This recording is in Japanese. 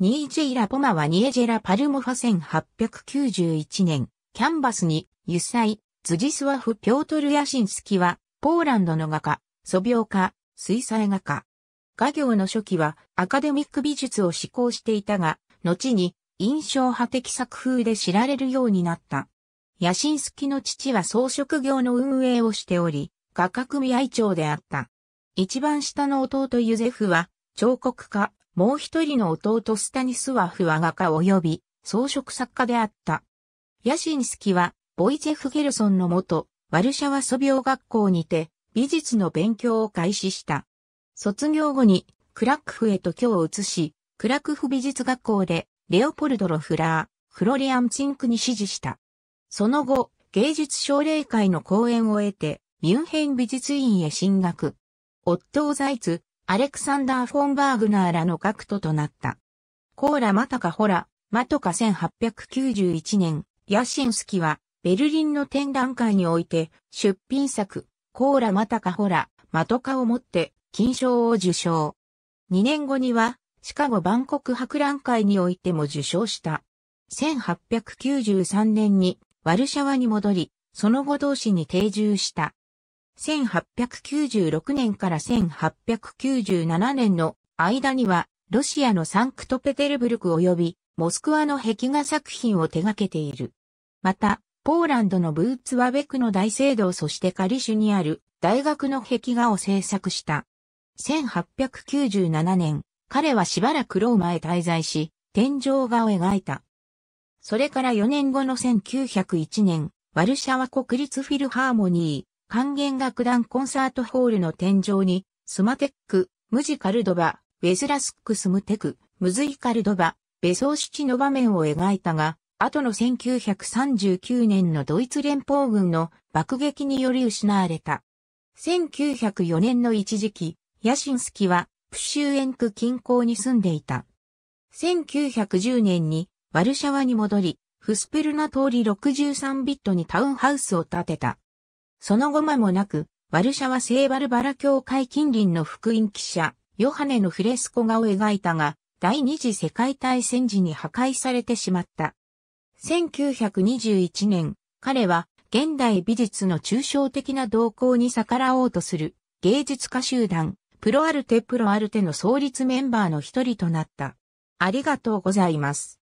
ニージェイラ・ポマはニエジェラ・パルモファ1891年、キャンバスに、油彩、ズジスワフ・ピョートル・ヤシンスキは、ポーランドの画家、素描家、水彩画家。画業の初期はアカデミック美術を志向していたが、後に印象派的作風で知られるようになった。ヤシンスキの父は装飾業の運営をしており、画家組合長であった。一番下の弟ユゼフは彫刻家、もう一人の弟スタニスワフは画家及び装飾作家であった。ヤシンスキは、ボイチェフ・ゲルソンの元、ワルシャワ素描学校にて、美術の勉強を開始した。卒業後に、クラックフへと居を移し、クラックフ美術学校で、レオポルド・ロフラー、フロリアン・チンクに指示した。その後、芸術奨励会の講演を得て、ミュンヘン美術院へ進学。オットー・ザイツ、アレクサンダー・フォンバーグナーらの学徒となった。コーラ・マタカ・ホラ、マトカ1891年、ヤシンスキは、ベルリンの展覧会において、出品作、コーラ・マタカ・ホラ、マトカをもって、金賞を受賞。2年後には、シカゴ万国博覧会においても受賞した。1893年に、ワルシャワに戻り、その後同士に定住した。1896年から1897年の間には、ロシアのサンクトペテルブルク及びモスクワの壁画作品を手掛けている。また、ポーランドのブーツワベクの大聖堂そしてカリシュにある大学の壁画を制作した。1897年、彼はしばらくローマへ滞在し、天井画を描いた。それから4年後の1901年、ワルシャワ国立フィルハーモニー、管弦楽団コンサートホールの天井に、スマテック、ムジカルドバ、ウェズラスックスムテク、ムズイカルドバ、ベソーチの場面を描いたが、後の1939年のドイツ連邦軍の爆撃により失われた。1904年の一時期、ヤシンスキはプシューエンク近郊に住んでいた。1910年にワルシャワに戻り、フスペルナ通り63ビットにタウンハウスを建てた。その後間もなく、ワルシャワ聖バルバラ教会近隣の福音記者、ヨハネのフレスコ画を描いたが、第二次世界大戦時に破壊されてしまった。1921年、彼は現代美術の抽象的な動向に逆らおうとする芸術家集団、プロアルテプロアルテの創立メンバーの一人となった。ありがとうございます。